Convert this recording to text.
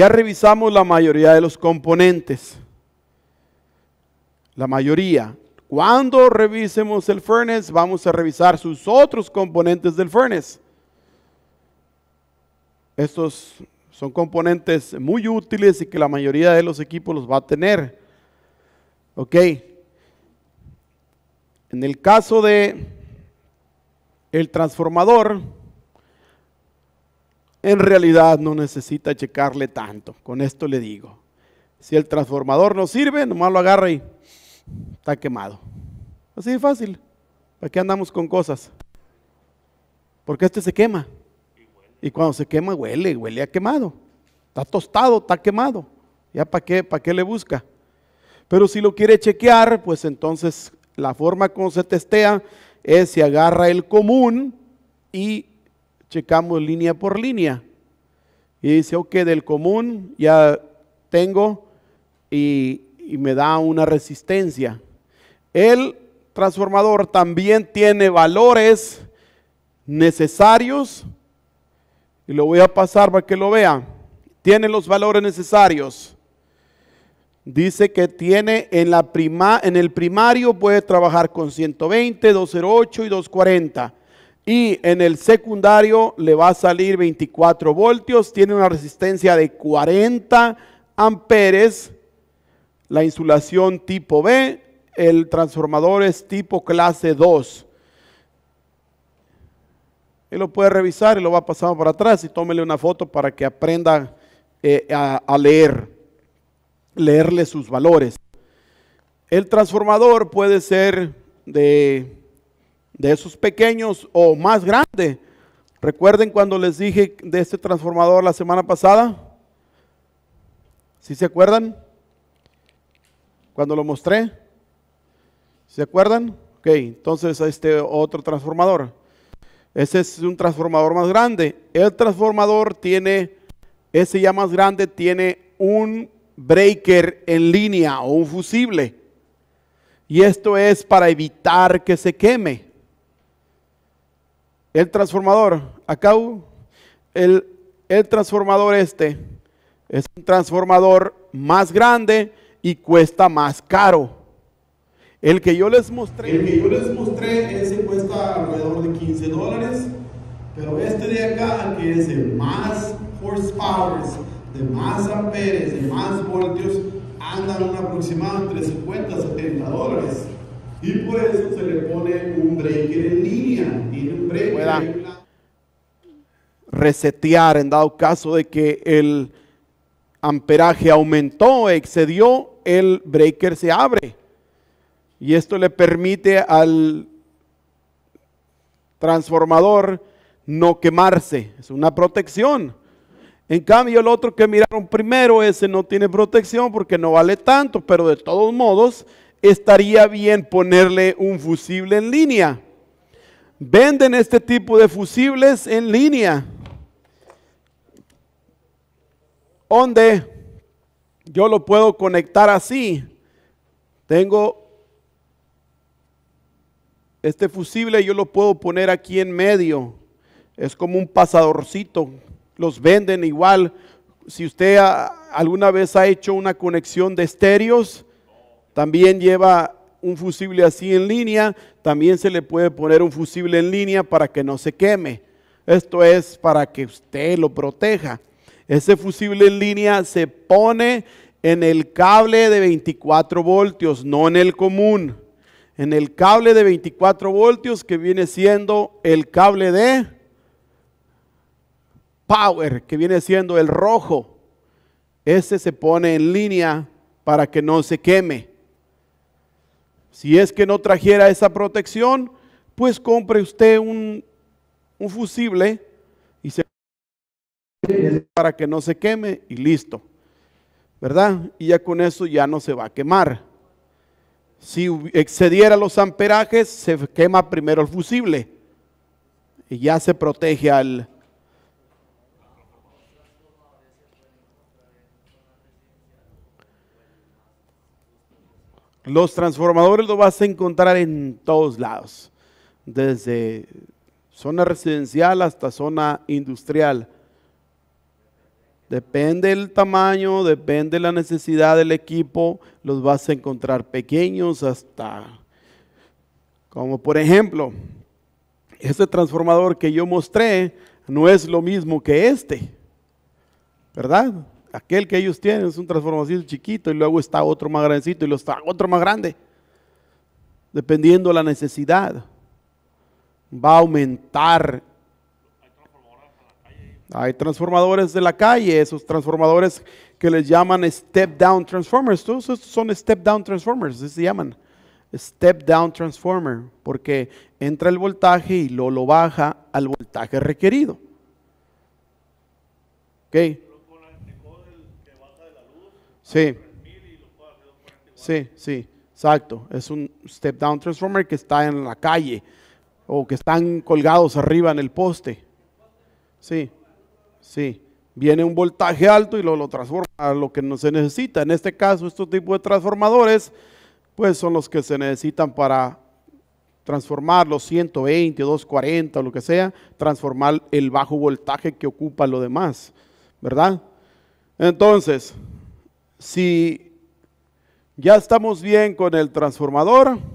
Ya revisamos la mayoría de los componentes. La mayoría. Cuando revisemos el furnace, vamos a revisar sus otros componentes del furnace. Estos son componentes muy útiles y que la mayoría de los equipos los va a tener. Ok. En el caso de el transformador, en realidad no necesita checarle tanto. Con esto le digo. Si el transformador no sirve, nomás lo agarra y está quemado. Así de fácil. ¿Para qué andamos con cosas? Porque este se quema. Y cuando se quema, huele, huele a quemado. Está tostado, está quemado. ¿Ya para qué, para qué le busca? Pero si lo quiere chequear, pues entonces la forma como se testea es si agarra el común y checamos línea por línea. Y dice, ok, del común ya tengo y, me da una resistencia. El transformador también tiene valores necesarios. Y lo voy a pasar para que lo vea. Tiene los valores necesarios. Dice que tiene en, la prima, en el primario puede trabajar con 120, 208 y 240. Y en el secundario le va a salir 24 voltios, tiene una resistencia de 40 amperes, la insulación tipo B, el transformador es tipo clase 2. Él lo puede revisar y lo va pasando para atrás y tómele una foto para que aprenda eh, a leer, leerle sus valores. El transformador puede ser de de esos pequeños o más grandes. Recuerden cuando les dije de este transformador la semana pasada. ¿Sí se acuerdan? Cuando lo mostré. ¿Se acuerdan? Ok, entonces este otro transformador. Ese es un transformador más grande. El transformador tiene, ese ya más grande, tiene un breaker en línea o un fusible. Y esto es para evitar que se queme. El transformador, acá el, el transformador este es un transformador más grande y cuesta más caro. El que yo les mostré. El que yo les mostré, ese cuesta alrededor de 15 dólares. Pero este de acá, que es de más horsepower, de más amperes, de más voltios, andan un aproximado entre 50 y 70 dólares. Y por eso se le pone un breaker en línea. Tiene un breaker resetear en dado caso de que el amperaje aumentó, excedió, el breaker se abre. Y esto le permite al transformador no quemarse. Es una protección. En cambio, el otro que miraron primero, ese no tiene protección porque no vale tanto, pero de todos modos estaría bien ponerle un fusible en línea. Venden este tipo de fusibles en línea. Donde yo lo puedo conectar así. Tengo este fusible, yo lo puedo poner aquí en medio. Es como un pasadorcito. Los venden igual. Si usted alguna vez ha hecho una conexión de estéreos, también lleva un fusible así en línea, también se le puede poner un fusible en línea para que no se queme. Esto es para que usted lo proteja. Ese fusible en línea se pone en el cable de 24 voltios, no en el común. En el cable de 24 voltios que viene siendo el cable de power, que viene siendo el rojo. Ese se pone en línea para que no se queme. Si es que no trajera esa protección, pues compre usted un, un fusible y se para que no se queme y listo. ¿Verdad? Y ya con eso ya no se va a quemar. Si excediera los amperajes, se quema primero el fusible y ya se protege al, Los transformadores los vas a encontrar en todos lados, desde zona residencial hasta zona industrial. Depende del tamaño, depende de la necesidad del equipo, los vas a encontrar pequeños hasta, como por ejemplo, este transformador que yo mostré no es lo mismo que este, ¿verdad? aquel que ellos tienen es un transformador chiquito y luego está otro más grandecito y luego está otro más grande. Dependiendo la necesidad, va a aumentar. Hay transformadores de la calle, esos transformadores que les llaman step down transformers. Todos estos son step down transformers, así se llaman. Step down transformer, porque entra el voltaje y lo, lo baja al voltaje requerido. Okay Sí. Sí, sí, exacto. Es un step down transformer que está en la calle o que están colgados arriba en el poste. Sí, sí. Viene un voltaje alto y lo, lo transforma a lo que no se necesita. En este caso, estos tipos de transformadores, pues son los que se necesitan para transformar los 120, 240 o lo que sea, transformar el bajo voltaje que ocupa lo demás, ¿verdad? Entonces, si ya estamos bien con el transformador,